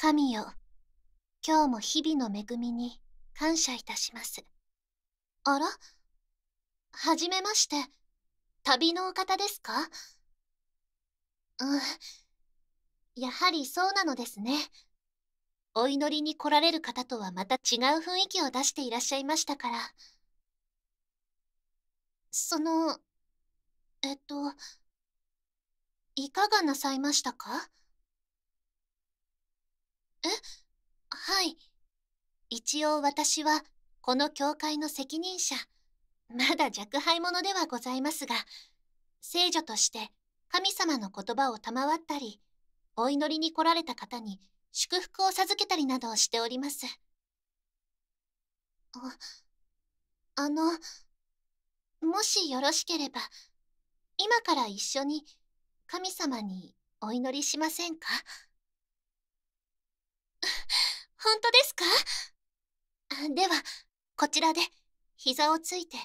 神よ、今日も日々の恵みに感謝いたします。あらはじめまして、旅のお方ですかうん、やはりそうなのですね。お祈りに来られる方とはまた違う雰囲気を出していらっしゃいましたから。その、えっと、いかがなさいましたかえはい一応私はこの教会の責任者まだ若輩者ではございますが聖女として神様の言葉を賜ったりお祈りに来られた方に祝福を授けたりなどをしておりますああのもしよろしければ今から一緒に神様にお祈りしませんか本当ですかでは、こちらで、膝をついて、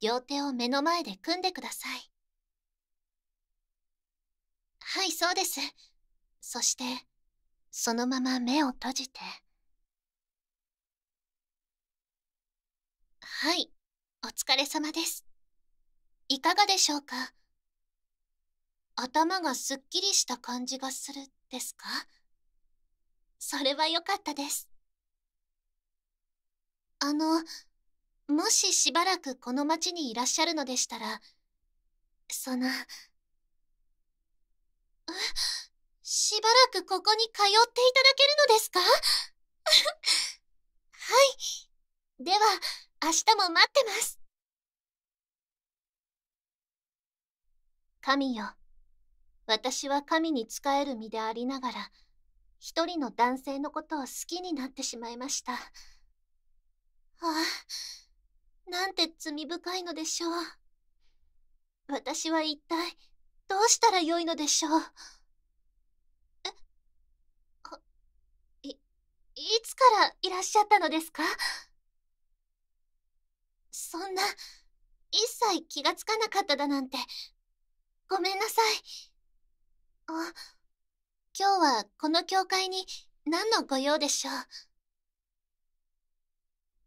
両手を目の前で組んでください。はい、そうです。そして、そのまま目を閉じて。はい、お疲れ様です。いかがでしょうか頭がすっきりした感じがするですかそれは良かったです。あの、もししばらくこの町にいらっしゃるのでしたら、その、え、しばらくここに通っていただけるのですか はい。では、明日も待ってます。神よ、私は神に仕える身でありながら、一人の男性のことを好きになってしまいました。ああ、なんて罪深いのでしょう。私は一体、どうしたらよいのでしょう。え、い、いつからいらっしゃったのですかそんな、一切気がつかなかっただなんて、ごめんなさい。あ、今日はこの教会に何のご用でしょ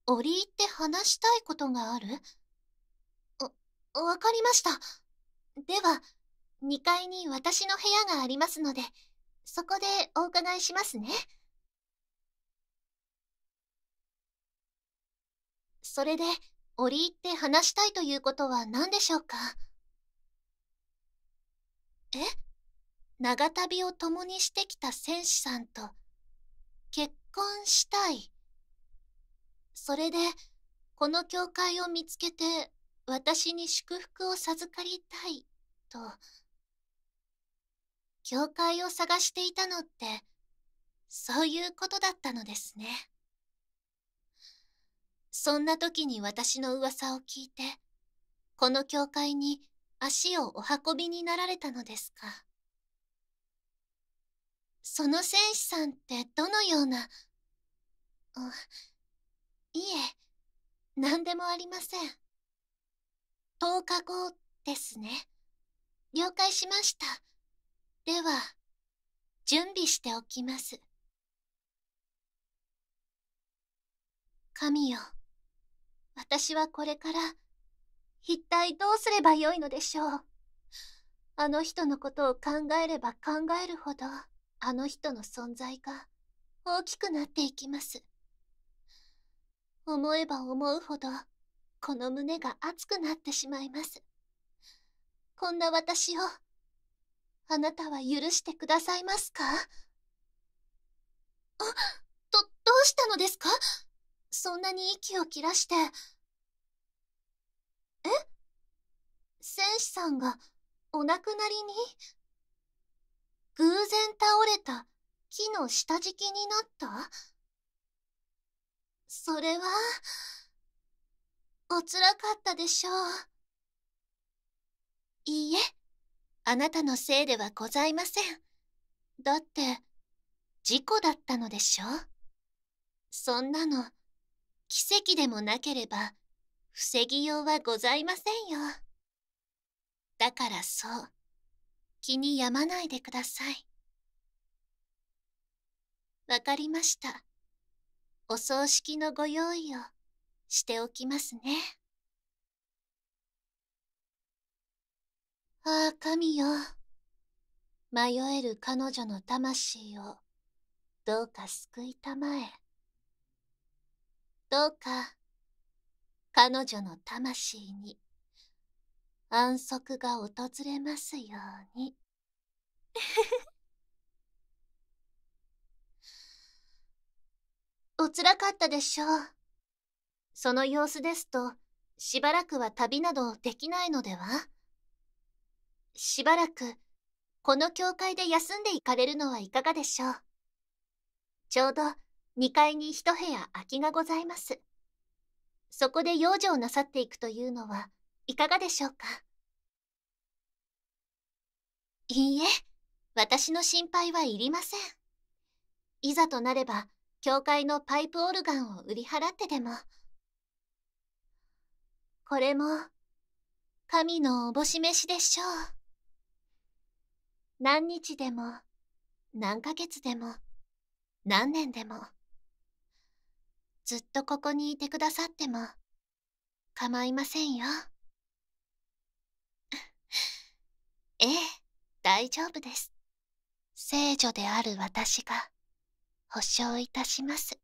う折り入って話したいことがあるわ、わかりました。では、2階に私の部屋がありますので、そこでお伺いしますね。それで、折り入って話したいということは何でしょうかえ長旅を共にしてきた戦士さんと結婚したい。それで、この教会を見つけて私に祝福を授かりたい、と。教会を探していたのって、そういうことだったのですね。そんな時に私の噂を聞いて、この教会に足をお運びになられたのですか。その戦士さんってどのようなあいいえ何でもありません10日後ですね了解しましたでは準備しておきます神よ私はこれから一体どうすればよいのでしょうあの人のことを考えれば考えるほど。あの人の存在が大きくなっていきます。思えば思うほど、この胸が熱くなってしまいます。こんな私を、あなたは許してくださいますかあ、ど、どうしたのですかそんなに息を切らして。え戦士さんがお亡くなりに偶然倒れた木の下敷きになったそれは、おつらかったでしょう。いいえ、あなたのせいではございません。だって、事故だったのでしょう。そんなの、奇跡でもなければ、防ぎようはございませんよ。だからそう、気に病まないでください。わかりました。お葬式のご用意をしておきますね。ああ、神よ。迷える彼女の魂を、どうか救いたまえ。どうか、彼女の魂に、安息が訪れますように おつらかったでしょうその様子ですとしばらくは旅などできないのではしばらくこの教会で休んで行かれるのはいかがでしょうちょうど2階に一部屋空きがございますそこで養生なさっていくというのはいかがでしょうかいいえ私の心配はいりませんいざとなれば教会のパイプオルガンを売り払ってでもこれも神のおぼし飯でしょう何日でも何ヶ月でも何年でもずっとここにいてくださっても構いませんよ ええ大丈夫です聖女である私が保証いたします